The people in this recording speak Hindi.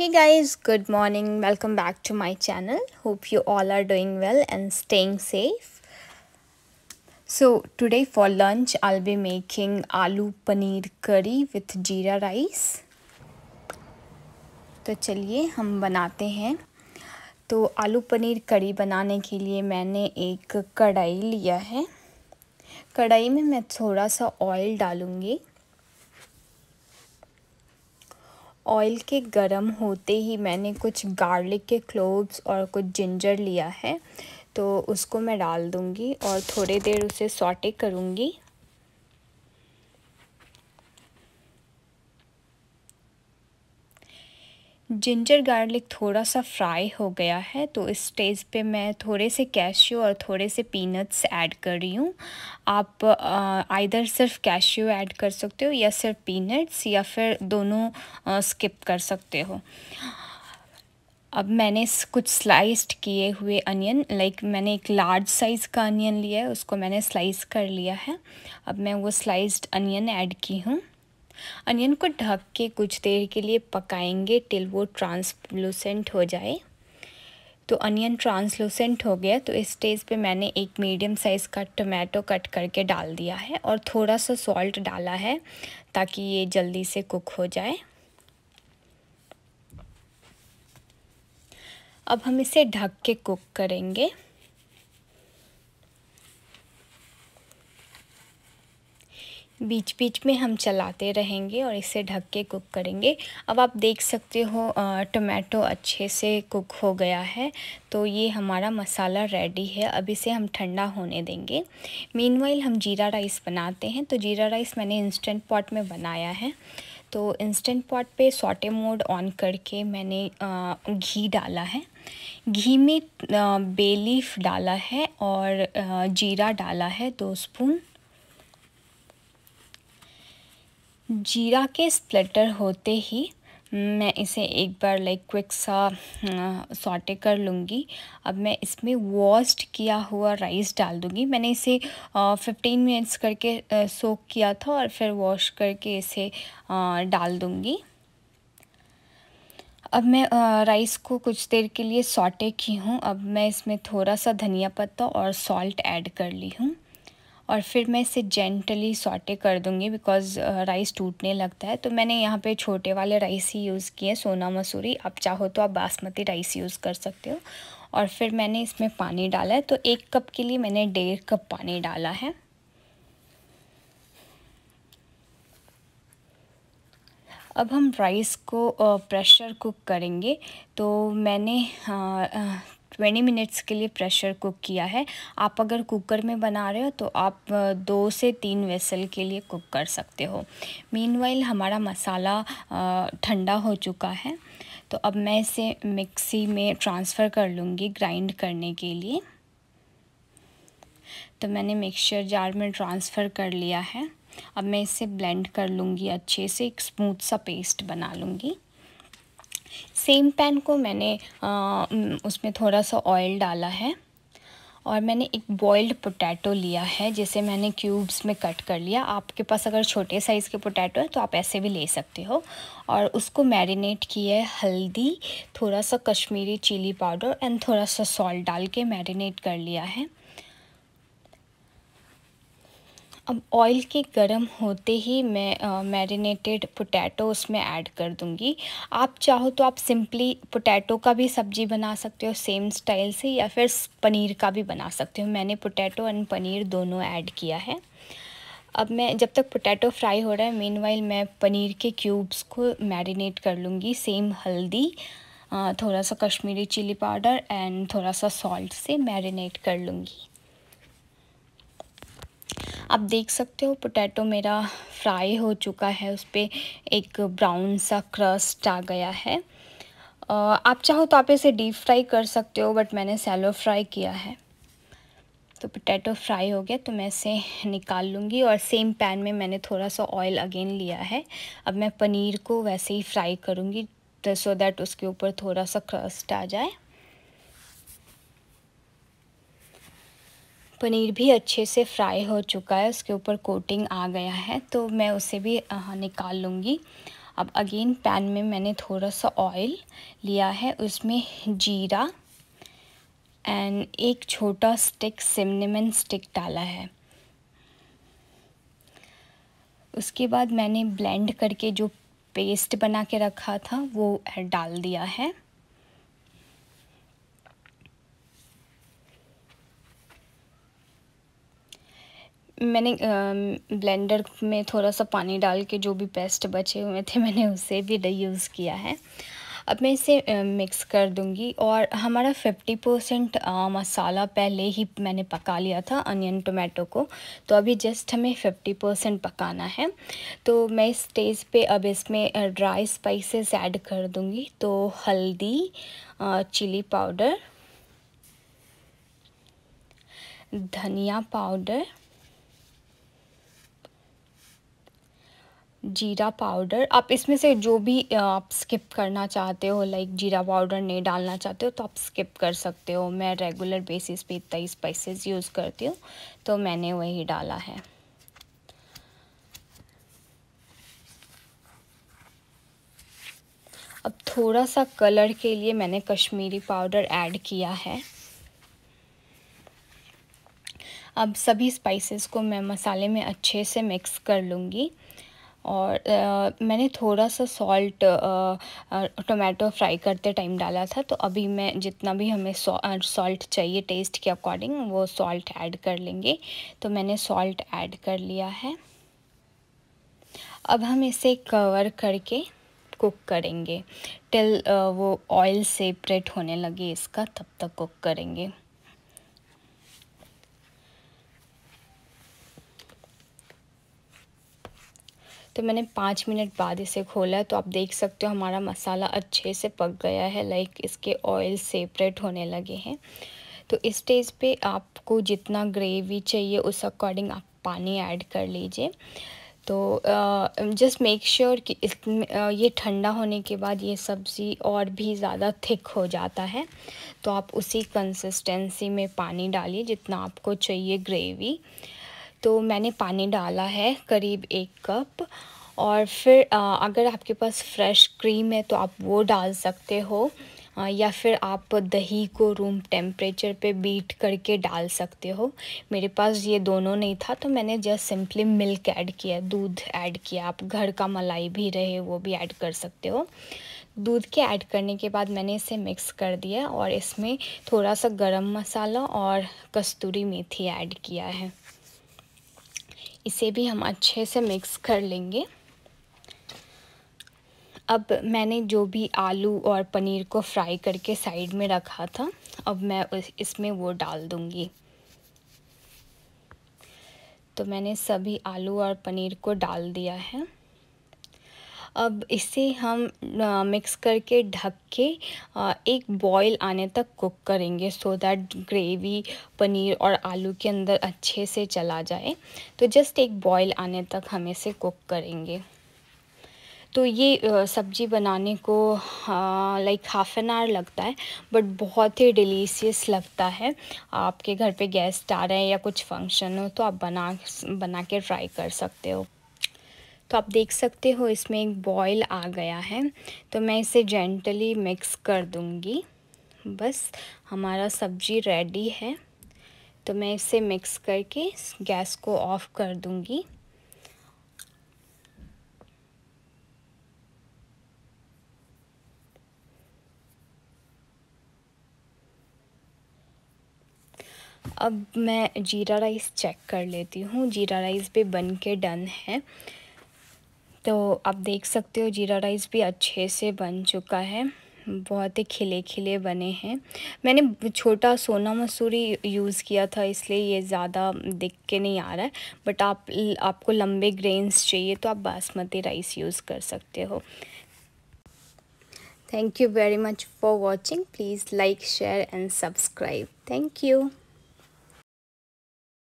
hey guys good morning welcome back to my channel hope you all are doing well and staying safe so today for lunch i'll be making aloo paneer curry with jeera rice तो चलिए हम बनाते हैं तो आलू पनीर कड़ी बनाने के लिए मैंने एक कढ़ाई लिया है कढ़ाई में मैं थोड़ा सा ऑयल डालूँगी ऑयल के गर्म होते ही मैंने कुछ गार्लिक के क्लोव्स और कुछ जिंजर लिया है तो उसको मैं डाल दूँगी और थोड़ी देर उसे सॉटे करूँगी जिंजर गार्लिक थोड़ा सा फ्राई हो गया है तो इस स्टेज पे मैं थोड़े से कैशियो और थोड़े से पीनट्स ऐड कर रही हूँ आप आइधर सिर्फ कैशियो ऐड कर सकते हो या सिर्फ पीनट्स या फिर दोनों आ, स्किप कर सकते हो अब मैंने कुछ स्लाइस्ड किए हुए अनियन लाइक मैंने एक लार्ज साइज़ का अनियन लिया है उसको मैंने स्लाइस कर लिया है अब मैं वो स्लाइस्ड अनियन ऐड की हूँ अनियन को ढक के कुछ देर के लिए पकाएंगे टिल वो ट्रांसलूसेंट हो जाए तो अनियन ट्रांसलूसेंट हो गया तो इस स्टेज पे मैंने एक मीडियम साइज़ का टमाटो कट करके डाल दिया है और थोड़ा सा सॉल्ट डाला है ताकि ये जल्दी से कुक हो जाए अब हम इसे ढक के कुक करेंगे बीच बीच में हम चलाते रहेंगे और इसे ढक के कुक करेंगे अब आप देख सकते हो टमाटो अच्छे से कुक हो गया है तो ये हमारा मसाला रेडी है अब इसे हम ठंडा होने देंगे मीन हम जीरा राइस बनाते हैं तो जीरा राइस मैंने इंस्टेंट पॉट में बनाया है तो इंस्टेंट पॉट पे सॉटे मोड ऑन करके मैंने घी डाला है घी में बेलीफ डाला है और जीरा डाला है दो स्पून जीरा के स्प्लेटर होते ही मैं इसे एक बार लाइक क्विक सा सॉटे कर लूँगी अब मैं इसमें वॉस्ड किया हुआ राइस डाल दूँगी मैंने इसे फिफ्टीन मिनट्स करके सोक किया था और फिर वॉश करके इसे डाल दूँगी अब मैं राइस को कुछ देर के लिए सॉटे की हूँ अब मैं इसमें थोड़ा सा धनिया पत्ता और सॉल्ट ऐड कर ली हूँ और फिर मैं इसे जेंटली सॉटे कर दूँगी बिकॉज़ राइस टूटने लगता है तो मैंने यहाँ पे छोटे वाले राइस ही यूज़ किए सोना मसूरी आप चाहो तो आप बासमती राइस यूज़ कर सकते हो और फिर मैंने इसमें पानी डाला है तो एक कप के लिए मैंने डेढ़ कप पानी डाला है अब हम राइस को प्रेशर uh, कुक करेंगे तो मैंने uh, uh, ट्वेंटी मिनट्स के लिए प्रेशर कुक किया है आप अगर कुकर में बना रहे हो तो आप दो से तीन वेसल के लिए कुक कर सकते हो मीन हमारा मसाला ठंडा हो चुका है तो अब मैं इसे मिक्सी में ट्रांसफ़र कर लूँगी ग्राइंड करने के लिए तो मैंने मिक्सचर जार में ट्रांसफ़र कर लिया है अब मैं इसे ब्लेंड कर लूँगी अच्छे से एक स्मूथ सा पेस्ट बना लूँगी सेम पैन को मैंने आ, उसमें थोड़ा सा ऑयल डाला है और मैंने एक बॉयल्ड पोटैटो लिया है जिसे मैंने क्यूब्स में कट कर लिया आपके पास अगर छोटे साइज़ के पोटैटो हैं तो आप ऐसे भी ले सकते हो और उसको मैरिनेट किया है हल्दी थोड़ा सा कश्मीरी चिली पाउडर एंड थोड़ा सा सॉल्ट डाल के मैरिनेट कर लिया है अब ऑयल के गर्म होते ही मैं मैरिनेटेड पोटैटो उसमें ऐड कर दूंगी आप चाहो तो आप सिंपली पोटैटो का भी सब्जी बना सकते हो सेम स्टाइल से या फिर पनीर का भी बना सकते हो मैंने पोटैटो एंड पनीर दोनों ऐड किया है अब मैं जब तक पोटैटो फ्राई हो रहा है मेन मैं पनीर के क्यूब्स को मैरिनेट कर लूँगी सेम हल्दी थोड़ा सा कश्मीरी चिली पाउडर एंड थोड़ा सा सॉल्ट से मैरिनेट कर लूँगी आप देख सकते हो पोटैटो मेरा फ्राई हो चुका है उस पर एक ब्राउन सा क्रस्ट आ गया है आप चाहो तो आप इसे डीप फ्राई कर सकते हो बट मैंने सैलो फ्राई किया है तो पोटैटो फ्राई हो गया तो मैं इसे निकाल लूँगी और सेम पैन में मैंने थोड़ा सा ऑयल अगेन लिया है अब मैं पनीर को वैसे ही फ्राई करूँगी सो दैट उसके ऊपर थोड़ा सा क्रस्ट आ जाए पनीर भी अच्छे से फ्राई हो चुका है उसके ऊपर कोटिंग आ गया है तो मैं उसे भी निकाल लूँगी अब अगेन पैन में मैंने थोड़ा सा ऑयल लिया है उसमें जीरा एंड एक छोटा स्टिक सिमनेमन स्टिक डाला है उसके बाद मैंने ब्लेंड करके जो पेस्ट बना के रखा था वो डाल दिया है मैंने ब्लेंडर में थोड़ा सा पानी डाल के जो भी पेस्ट बचे हुए थे मैंने उसे भी यूज़ किया है अब मैं इसे मिक्स कर दूंगी और हमारा फिफ्टी परसेंट मसाला पहले ही मैंने पका लिया था अनियन टोमेटो को तो अभी जस्ट हमें फिफ्टी परसेंट पकाना है तो मैं इस स्टेज पे अब इसमें ड्राई स्पाइसेस ऐड कर दूंगी तो हल्दी चिली पाउडर धनिया पाउडर जीरा पाउडर आप इसमें से जो भी आप स्किप करना चाहते हो लाइक जीरा पाउडर नहीं डालना चाहते हो तो आप स्किप कर सकते हो मैं रेगुलर बेसिस पे इतना ही स्पाइसेस यूज़ करती हूँ तो मैंने वही डाला है अब थोड़ा सा कलर के लिए मैंने कश्मीरी पाउडर ऐड किया है अब सभी स्पाइसेस को मैं मसाले में अच्छे से मिक्स कर लूँगी और मैंने थोड़ा सा सॉल्ट टोमेटो फ्राई करते टाइम डाला था तो अभी मैं जितना भी हमें सॉल्ट चाहिए टेस्ट के अकॉर्डिंग वो सॉल्ट ऐड कर लेंगे तो मैंने सॉल्ट ऐड कर लिया है अब हम इसे कवर करके कुक करेंगे टिल वो ऑयल सेपरेट होने लगे इसका तब तक कुक करेंगे तो मैंने पाँच मिनट बाद इसे खोला तो आप देख सकते हो हमारा मसाला अच्छे से पक गया है लाइक इसके ऑयल सेपरेट होने लगे हैं तो इस स्टेज पे आपको जितना ग्रेवी चाहिए उस अकॉर्डिंग आप पानी ऐड कर लीजिए तो जस्ट मेक श्योर कि इस ये ठंडा होने के बाद ये सब्ज़ी और भी ज़्यादा थिक हो जाता है तो आप उसी कंसिस्टेंसी में पानी डालिए जितना आपको चाहिए ग्रेवी तो मैंने पानी डाला है करीब एक कप और फिर अगर आपके पास फ्रेश क्रीम है तो आप वो डाल सकते हो या फिर आप दही को रूम टेम्परेचर पे बीट करके डाल सकते हो मेरे पास ये दोनों नहीं था तो मैंने जस्ट सिंपली मिल्क ऐड किया दूध ऐड किया आप घर का मलाई भी रहे वो भी ऐड कर सकते हो दूध के ऐड करने के बाद मैंने इसे मिक्स कर दिया और इसमें थोड़ा सा गरम मसाला और कस्तूरी मेथी ऐड किया है इसे भी हम अच्छे से मिक्स कर लेंगे अब मैंने जो भी आलू और पनीर को फ्राई करके साइड में रखा था अब मैं इसमें वो डाल दूँगी तो मैंने सभी आलू और पनीर को डाल दिया है अब इसे हम मिक्स करके ढक के एक बॉईल आने तक कुक करेंगे सो दैट ग्रेवी पनीर और आलू के अंदर अच्छे से चला जाए तो जस्ट एक बॉईल आने तक हम इसे कुक करेंगे तो ये सब्ज़ी बनाने को लाइक हाफ एन आवर लगता है बट बहुत ही डिलीशियस लगता है आपके घर पे गेस्ट आ रहे हैं या कुछ फंक्शन हो तो आप बना बना के ट्राई कर सकते हो तो आप देख सकते हो इसमें एक बॉयल आ गया है तो मैं इसे जेंटली मिक्स कर दूंगी बस हमारा सब्जी रेडी है तो मैं इसे मिक्स करके गैस को ऑफ़ कर दूंगी अब मैं जीरा राइस चेक कर लेती हूँ जीरा राइस भी बन के डन है तो आप देख सकते हो जीरा राइस भी अच्छे से बन चुका है बहुत ही खिले खिले बने हैं मैंने छोटा सोना मसूरी यूज़ किया था इसलिए ये ज़्यादा दिख के नहीं आ रहा है बट आप आपको लंबे ग्रेन्स चाहिए तो आप बासमती राइस यूज़ कर सकते हो thank you very much for watching please like share and subscribe thank you